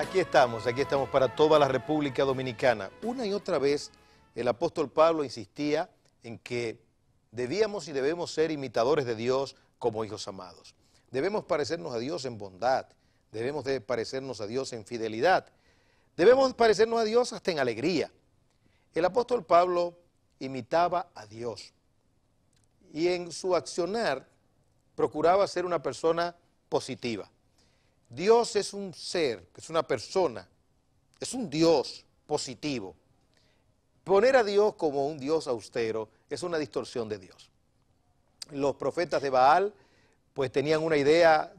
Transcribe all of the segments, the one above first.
Aquí estamos, aquí estamos para toda la República Dominicana. Una y otra vez el apóstol Pablo insistía en que debíamos y debemos ser imitadores de Dios como hijos amados. Debemos parecernos a Dios en bondad, debemos de parecernos a Dios en fidelidad, debemos parecernos a Dios hasta en alegría. El apóstol Pablo imitaba a Dios y en su accionar procuraba ser una persona positiva. Dios es un ser, es una persona, es un Dios positivo. Poner a Dios como un Dios austero es una distorsión de Dios. Los profetas de Baal pues tenían una idea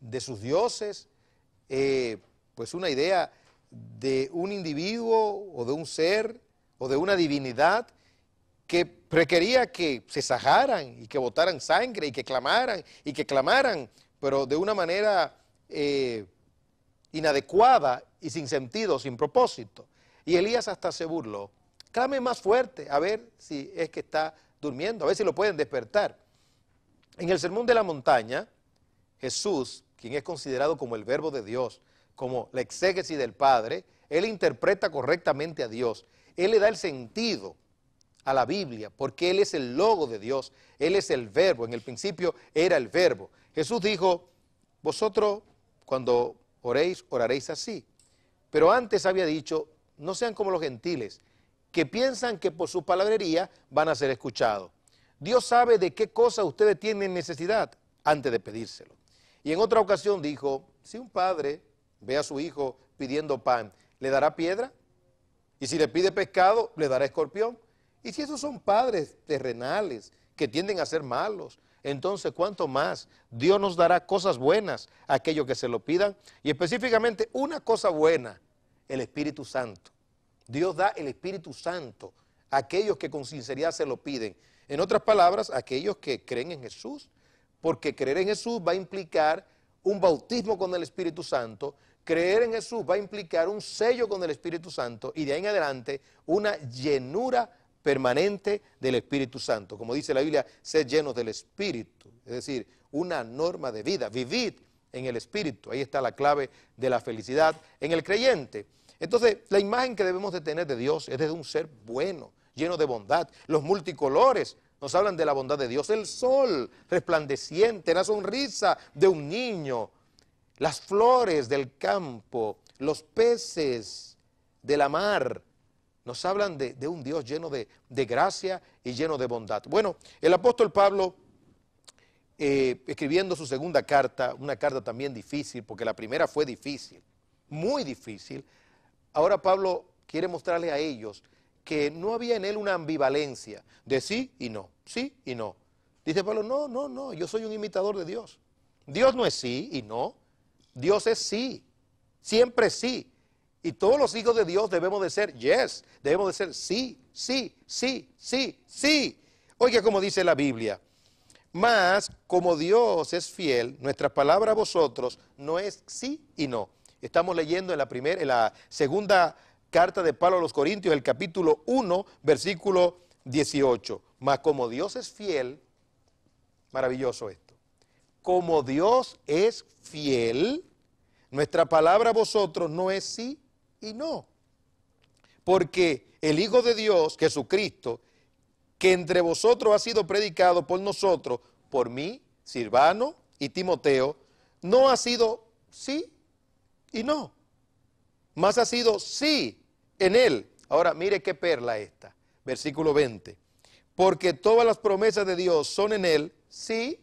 de sus dioses, eh, pues una idea de un individuo o de un ser o de una divinidad que requería que se sajaran y que botaran sangre y que clamaran y que clamaran, pero de una manera eh, inadecuada y sin sentido, sin propósito. Y Elías hasta se burló. Clame más fuerte, a ver si es que está durmiendo, a ver si lo pueden despertar. En el Sermón de la Montaña, Jesús, quien es considerado como el verbo de Dios, como la exégesis del Padre, él interpreta correctamente a Dios. Él le da el sentido a la Biblia, porque Él es el logo de Dios, Él es el verbo, en el principio era el verbo. Jesús dijo, vosotros cuando oréis, oraréis así. Pero antes había dicho, no sean como los gentiles, que piensan que por su palabrería van a ser escuchados. Dios sabe de qué cosa ustedes tienen necesidad antes de pedírselo. Y en otra ocasión dijo, si un padre ve a su hijo pidiendo pan, ¿le dará piedra? Y si le pide pescado, ¿le dará escorpión? Y si esos son padres terrenales que tienden a ser malos, entonces cuánto más Dios nos dará cosas buenas a aquellos que se lo pidan y específicamente una cosa buena, el Espíritu Santo. Dios da el Espíritu Santo a aquellos que con sinceridad se lo piden. En otras palabras, a aquellos que creen en Jesús, porque creer en Jesús va a implicar un bautismo con el Espíritu Santo, creer en Jesús va a implicar un sello con el Espíritu Santo y de ahí en adelante una llenura permanente del Espíritu Santo. Como dice la Biblia, sed llenos del Espíritu, es decir, una norma de vida, vivid en el Espíritu. Ahí está la clave de la felicidad en el creyente. Entonces, la imagen que debemos de tener de Dios es de un ser bueno, lleno de bondad. Los multicolores nos hablan de la bondad de Dios. El sol resplandeciente, la sonrisa de un niño, las flores del campo, los peces de la mar, nos hablan de, un Dios lleno de, gracia y lleno de bondad. Bueno, el apóstol Pablo, eh, escribiendo su segunda carta, una carta también difícil, porque la primera fue difícil, muy difícil, ahora Pablo quiere mostrarle a ellos que no había en él una ambivalencia de sí y no, sí y no. Dice Pablo, no, no, no, yo soy un imitador de Dios. Dios no es sí y no, Dios es sí, siempre sí. Y todos los hijos de Dios debemos de ser yes, debemos de ser sí, sí, sí, sí, sí. Oiga como dice la Biblia. Mas, como Dios es fiel, nuestra palabra a vosotros no es sí y no. Estamos leyendo en la, primera, en la segunda carta de Pablo a los Corintios, el capítulo 1, versículo 18. Mas como Dios es fiel, maravilloso esto. Como Dios es fiel, nuestra palabra a vosotros no es sí y no. Porque el Hijo de Dios, Jesucristo, que entre vosotros ha sido predicado por nosotros, por mí, Silvano y Timoteo, no ha sido sí y no, más ha sido sí en él. Ahora, mire qué perla esta, versículo 20. Porque todas las promesas de Dios son en él sí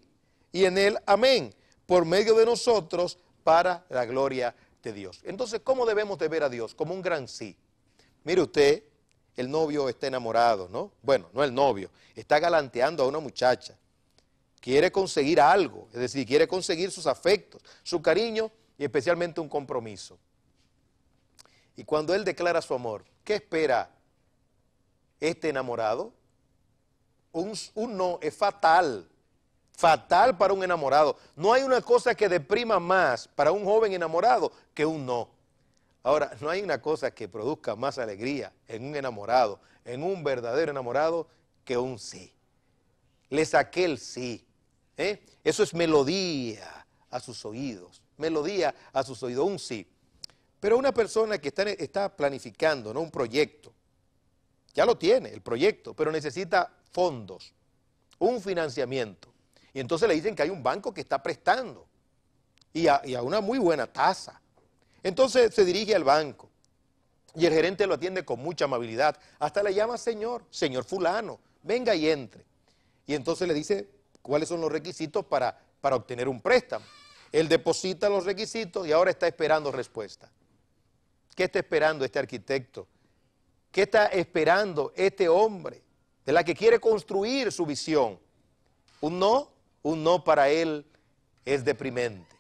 y en él amén, por medio de nosotros para la gloria Dios. Entonces, ¿cómo debemos de ver a Dios? Como un gran sí. Mire usted, el novio está enamorado, ¿no? Bueno, no el novio, está galanteando a una muchacha. Quiere conseguir algo, es decir, quiere conseguir sus afectos, su cariño y especialmente un compromiso. Y cuando él declara su amor, ¿qué espera este enamorado? Un, un no es fatal fatal para un enamorado. No hay una cosa que deprima más para un joven enamorado que un no. Ahora, no hay una cosa que produzca más alegría en un enamorado, en un verdadero enamorado, que un sí. Le saqué el sí. ¿eh? Eso es melodía a sus oídos, melodía a sus oídos, un sí. Pero una persona que está, e, está planificando ¿no? un proyecto, ya lo tiene el proyecto, pero necesita fondos, un financiamiento. Y entonces le dicen que hay un banco que está prestando y a, una muy buena tasa. Entonces se dirige al banco y el gerente lo atiende con mucha amabilidad. Hasta le llama señor, señor fulano, venga y entre. Y entonces le dice cuáles son los requisitos para, para obtener un préstamo. Él deposita los requisitos y ahora está esperando respuesta. ¿Qué está esperando este arquitecto? ¿Qué está esperando este hombre de la que quiere construir su visión? ¿Un no? un no para él es deprimente.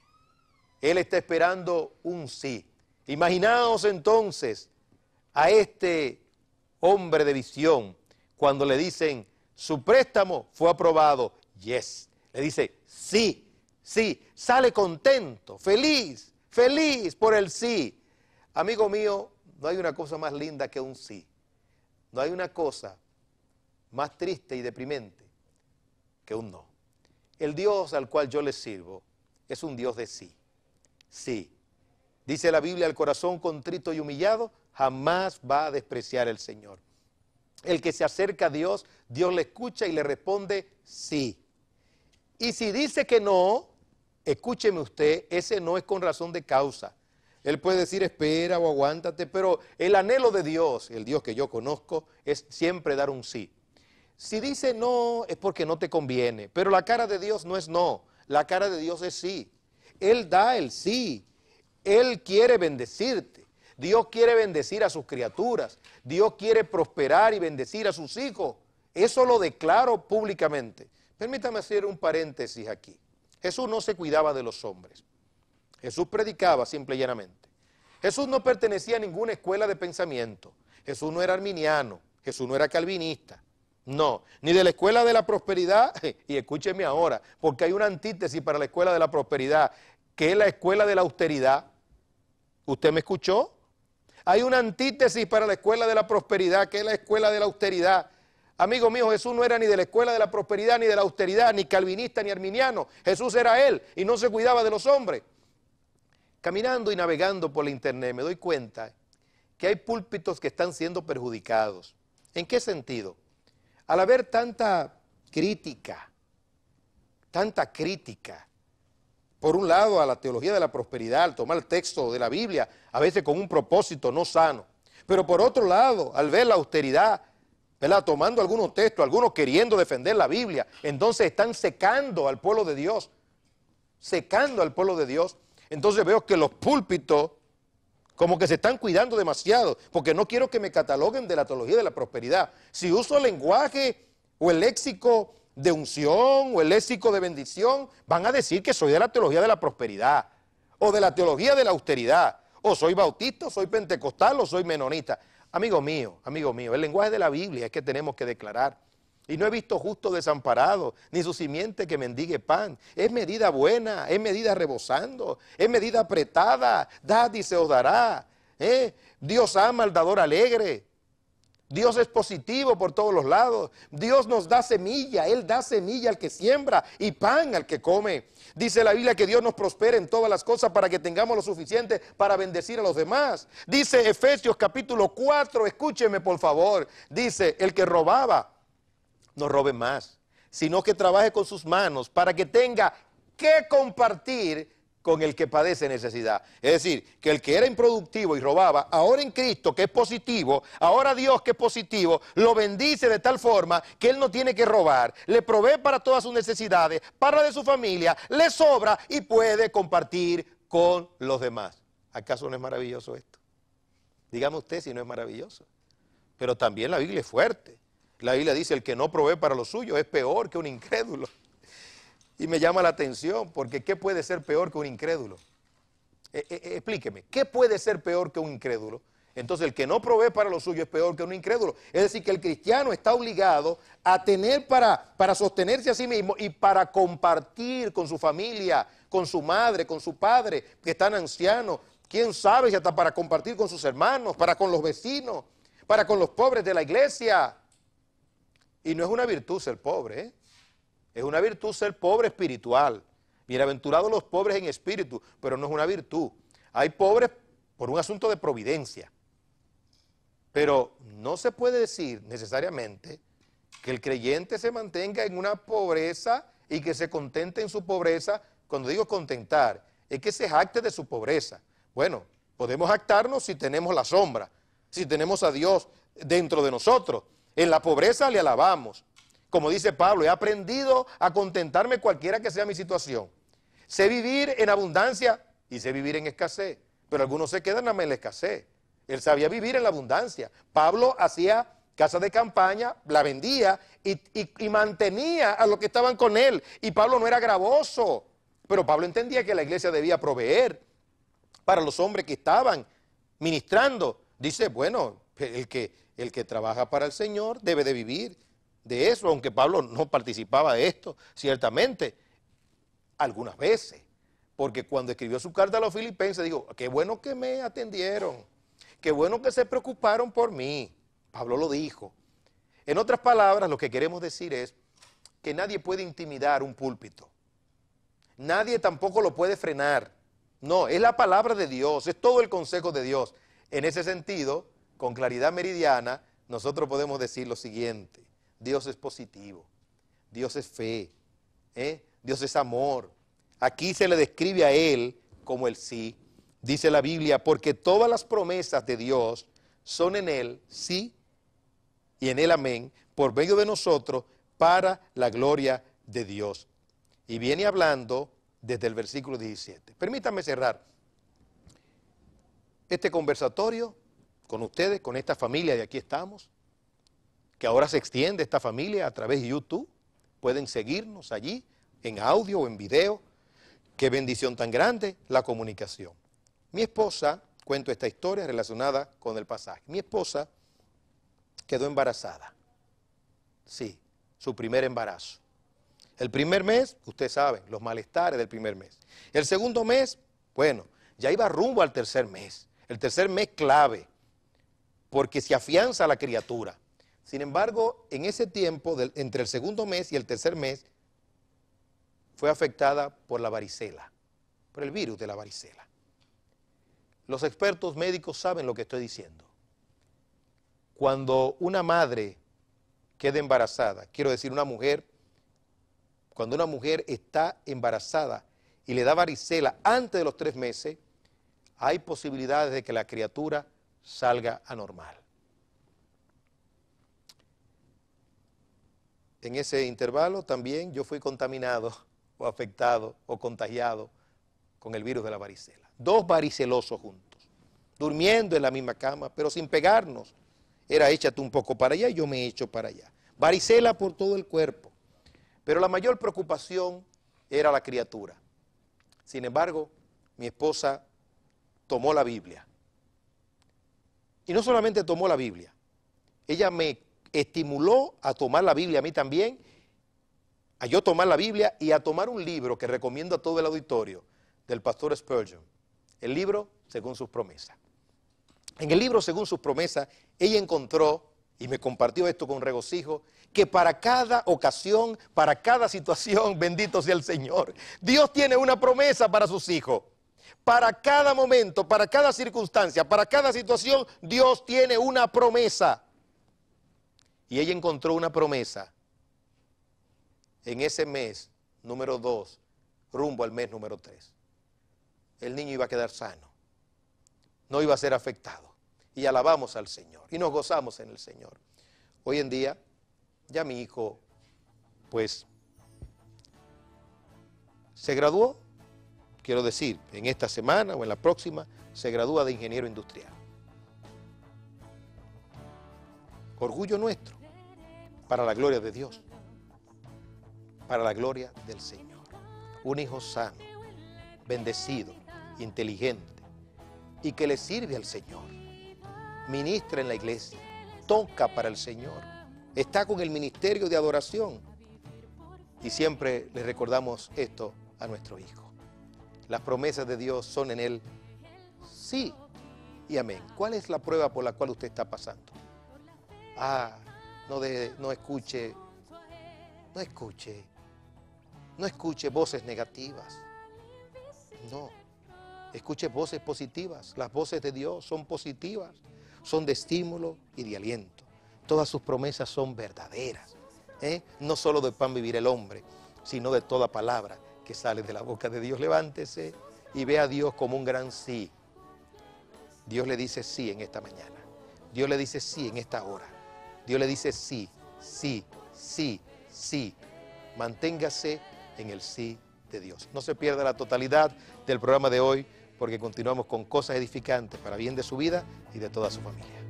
Él está esperando un sí. Imaginaos entonces a este hombre de visión cuando le dicen, su préstamo fue aprobado, yes. Le dice, sí, sí, sale contento, feliz, feliz por el sí. Amigo mío, no hay una cosa más linda que un sí. No hay una cosa más triste y deprimente que un no. El Dios al cual yo le sirvo es un Dios de sí. Sí. Dice la Biblia, el corazón contrito y humillado jamás va a despreciar el Señor. El que se acerca a Dios, Dios le escucha y le responde sí. Y si dice que no, escúcheme usted, ese no es con razón de causa. Él puede decir espera o aguántate, pero el anhelo de Dios, el Dios que yo conozco, es siempre dar un sí. Si dice no, es porque no te conviene. Pero la cara de Dios no es no. La cara de Dios es sí. Él da el sí. Él quiere bendecirte. Dios quiere bendecir a sus criaturas. Dios quiere prosperar y bendecir a sus hijos. Eso lo declaro públicamente. Permítame hacer un paréntesis aquí. Jesús no se cuidaba de los hombres. Jesús predicaba simple y llanamente. Jesús no pertenecía a ninguna escuela de pensamiento. Jesús no era arminiano. Jesús no era calvinista. No, ni de la escuela de la prosperidad, y escúcheme ahora, porque hay una antítesis para la escuela de la prosperidad, que es la escuela de la austeridad. ¿Usted me escuchó? Hay una antítesis para la escuela de la prosperidad, que es la escuela de la austeridad. Amigo mío, Jesús no era ni de la escuela de la prosperidad, ni de la austeridad, ni calvinista, ni arminiano. Jesús era él y no se cuidaba de los hombres. Caminando y navegando por la internet me doy cuenta que hay púlpitos que están siendo perjudicados. ¿En qué sentido? Al haber tanta crítica, tanta crítica, por un lado a la teología de la prosperidad, al tomar el texto de la Biblia, a veces con un propósito no sano, pero por otro lado, al ver la austeridad, ¿verdad? tomando algunos textos, algunos queriendo defender la Biblia, entonces están secando al pueblo de Dios, secando al pueblo de Dios. Entonces veo que los púlpitos como que se están cuidando demasiado, porque no quiero que me cataloguen de la teología de la prosperidad. Si uso el lenguaje o el léxico de unción o el léxico de bendición, van a decir que soy de la teología de la prosperidad, o de la teología de la austeridad, o soy bautista, o soy pentecostal, o soy menonita. Amigo mío, amigo mío, el lenguaje de la Biblia es que tenemos que declarar. Y no he visto justo desamparado, ni su simiente que mendigue pan. Es medida buena, es medida rebosando, es medida apretada. Dad y se os dará. ¿Eh? Dios ama al dador alegre. Dios es positivo por todos los lados. Dios nos da semilla. Él da semilla al que siembra y pan al que come. Dice la Biblia que Dios nos prospere en todas las cosas para que tengamos lo suficiente para bendecir a los demás. Dice Efesios capítulo 4, escúcheme por favor. Dice, el que robaba no robe más, sino que trabaje con sus manos para que tenga que compartir con el que padece necesidad. Es decir, que el que era improductivo y robaba, ahora en Cristo, que es positivo, ahora Dios, que es positivo, lo bendice de tal forma que él no tiene que robar, le provee para todas sus necesidades, para de su familia, le sobra y puede compartir con los demás. ¿Acaso no es maravilloso esto? Dígame usted si no es maravilloso. Pero también la Biblia es fuerte. La Biblia dice, el que no provee para lo suyo es peor que un incrédulo. Y me llama la atención, porque ¿qué puede ser peor que un incrédulo? E, e, e, explíqueme, ¿qué puede ser peor que un incrédulo? Entonces el que no provee para lo suyo es peor que un incrédulo. Es decir, que el cristiano está obligado a tener para, para sostenerse a sí mismo y para compartir con su familia, con su madre, con su padre, que están ancianos, quién sabe si hasta para compartir con sus hermanos, para con los vecinos, para con los pobres de la iglesia. Y no es una virtud ser pobre, ¿eh? es una virtud ser pobre espiritual. Bienaventurados los pobres en espíritu, pero no es una virtud. Hay pobres por un asunto de providencia. Pero no se puede decir necesariamente que el creyente se mantenga en una pobreza y que se contente en su pobreza. Cuando digo contentar, es que se jacte de su pobreza. Bueno, podemos jactarnos si tenemos la sombra, si tenemos a Dios dentro de nosotros, en la pobreza le alabamos. Como dice Pablo, he aprendido a contentarme cualquiera que sea mi situación. Sé vivir en abundancia y sé vivir en escasez. Pero algunos se quedan en la escasez. Él sabía vivir en la abundancia. Pablo hacía casa de campaña, la vendía y, mantenía a los que estaban con él. Y Pablo no era gravoso, pero Pablo entendía que la iglesia debía proveer para los hombres que estaban ministrando. Dice, bueno, el que, el que trabaja para el Señor debe de vivir de eso, aunque Pablo no participaba de esto, ciertamente, algunas veces. Porque cuando escribió su carta a los filipenses, dijo, qué bueno que me atendieron, qué bueno que se preocuparon por mí. Pablo lo dijo. En otras palabras, lo que queremos decir es que nadie puede intimidar un púlpito. Nadie tampoco lo puede frenar. No, es la palabra de Dios, es todo el consejo de Dios. En ese sentido, con claridad meridiana, nosotros podemos decir lo siguiente, Dios es positivo, Dios es fe, ¿eh? Dios es amor. Aquí se le describe a Él como el sí, dice la Biblia, porque todas las promesas de Dios son en Él sí y en Él amén, por medio de nosotros, para la gloria de Dios. Y viene hablando desde el versículo 17. Permítame cerrar este conversatorio con ustedes, con esta familia de aquí estamos, que ahora se extiende esta familia a través de YouTube. Pueden seguirnos allí en audio o en video. Qué bendición tan grande la comunicación. Mi esposa, cuento esta historia relacionada con el pasaje. Mi esposa quedó embarazada. Sí, su primer embarazo. El primer mes, ustedes saben, los malestares del primer mes. El segundo mes, bueno, ya iba rumbo al tercer mes. El tercer mes clave porque se afianza la criatura. Sin embargo, en ese tiempo, entre el segundo mes y el tercer mes, fue afectada por la varicela, por el virus de la varicela. Los expertos médicos saben lo que estoy diciendo. Cuando una madre queda embarazada, quiero decir una mujer, cuando una mujer está embarazada y le da varicela antes de los tres meses, hay posibilidades de que la criatura salga anormal. En ese intervalo también yo fui contaminado o afectado o contagiado con el virus de la varicela. Dos varicelosos juntos, durmiendo en la misma cama, pero sin pegarnos. Era échate un poco para allá y yo me echo para allá. Varicela por todo el cuerpo. Pero la mayor preocupación era la criatura. Sin embargo, mi esposa tomó la Biblia y no solamente tomó la Biblia, ella me estimuló a tomar la Biblia a mí también, a yo tomar la Biblia y a tomar un libro que recomiendo a todo el auditorio del pastor Spurgeon, el libro Según sus promesas. En el libro Según sus promesas, ella encontró, y me compartió esto con regocijo, que para cada ocasión, para cada situación, bendito sea el Señor, Dios tiene una promesa para sus hijos. Para cada momento, para cada circunstancia, para cada situación, Dios tiene una promesa. Y ella encontró una promesa en ese mes número 2, rumbo al mes número 3. El niño iba a quedar sano, no iba a ser afectado. Y alabamos al Señor y nos gozamos en el Señor. Hoy en día, ya mi hijo, pues, se graduó Quiero decir, en esta semana o en la próxima se gradúa de ingeniero industrial. Orgullo nuestro, para la gloria de Dios, para la gloria del Señor. Un hijo sano, bendecido, inteligente y que le sirve al Señor. Ministra en la iglesia, toca para el Señor, está con el ministerio de adoración y siempre le recordamos esto a nuestro hijo. Las promesas de Dios son en Él sí y amén. ¿Cuál es la prueba por la cual usted está pasando? Ah, no, no escuche, no escuche, no escuche voces negativas. No, escuche voces positivas. Las voces de Dios son positivas, son de estímulo y de aliento. Todas sus promesas son verdaderas. ¿eh? No solo de pan vivir el hombre, sino de toda palabra que sale de la boca de Dios, levántese y ve a Dios como un gran sí. Dios le dice sí en esta mañana. Dios le dice sí en esta hora. Dios le dice sí, sí, sí, sí. Manténgase en el sí de Dios. No se pierda la totalidad del programa de hoy porque continuamos con cosas edificantes para bien de su vida y de toda su familia.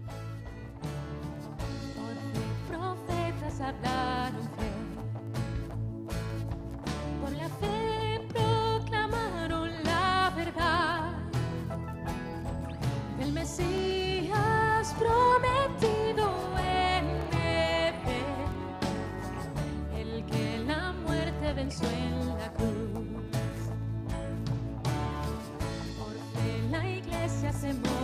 hacemos.